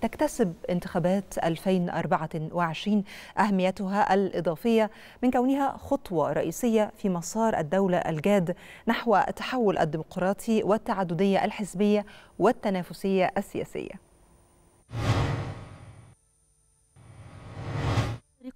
تكتسب انتخابات 2024 أهميتها الإضافية من كونها خطوة رئيسية في مسار الدولة الجاد نحو التحول الديمقراطي والتعددية الحزبية والتنافسية السياسية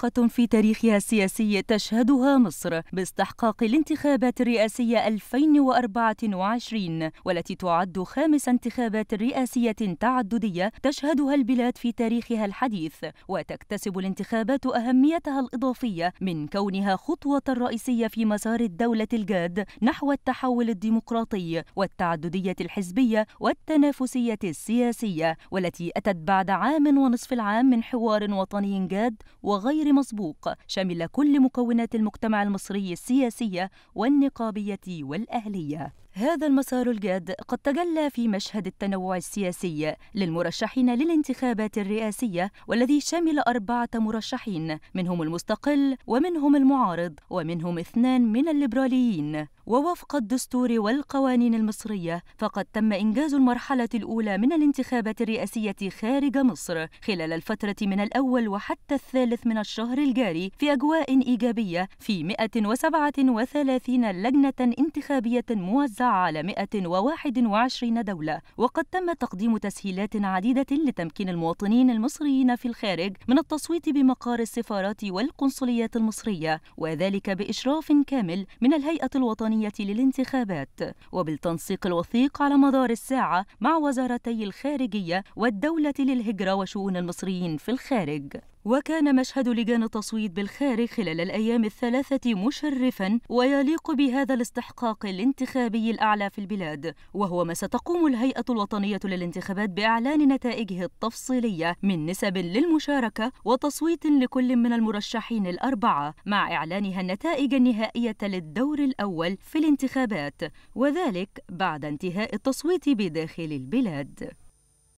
حقيقة في تاريخها السياسي تشهدها مصر باستحقاق الانتخابات الرئاسية 2024 والتي تعد خامس انتخابات رئاسية تعددية تشهدها البلاد في تاريخها الحديث وتكتسب الانتخابات أهميتها الإضافية من كونها خطوة رئيسية في مسار الدولة الجاد نحو التحول الديمقراطي والتعددية الحزبية والتنافسية السياسية والتي أتت بعد عام ونصف العام من حوار وطني جاد وغير غير مسبوق شمل كل مكونات المجتمع المصري السياسية والنقابية والأهلية هذا المسار الجاد قد تجلى في مشهد التنوع السياسي للمرشحين للانتخابات الرئاسية والذي شمل أربعة مرشحين منهم المستقل ومنهم المعارض ومنهم اثنان من الليبراليين ووفق الدستور والقوانين المصرية فقد تم إنجاز المرحلة الأولى من الانتخابات الرئاسية خارج مصر خلال الفترة من الأول وحتى الثالث من الشهر الجاري في أجواء إيجابية في 137 لجنة انتخابية موزعة على 121 دولة وقد تم تقديم تسهيلات عديدة لتمكين المواطنين المصريين في الخارج من التصويت بمقار السفارات والقنصليات المصرية وذلك بإشراف كامل من الهيئة الوطنية للانتخابات وبالتنسيق الوثيق على مدار الساعة مع وزارتي الخارجية والدولة للهجرة وشؤون المصريين في الخارج وكان مشهد لجان التصويت بالخارج خلال الأيام الثلاثة مشرفا ويليق بهذا الاستحقاق الانتخابي الأعلى في البلاد وهو ما ستقوم الهيئة الوطنية للانتخابات بإعلان نتائجه التفصيلية من نسب للمشاركة وتصويت لكل من المرشحين الأربعة مع إعلانها النتائج النهائية للدور الأول في الانتخابات وذلك بعد انتهاء التصويت بداخل البلاد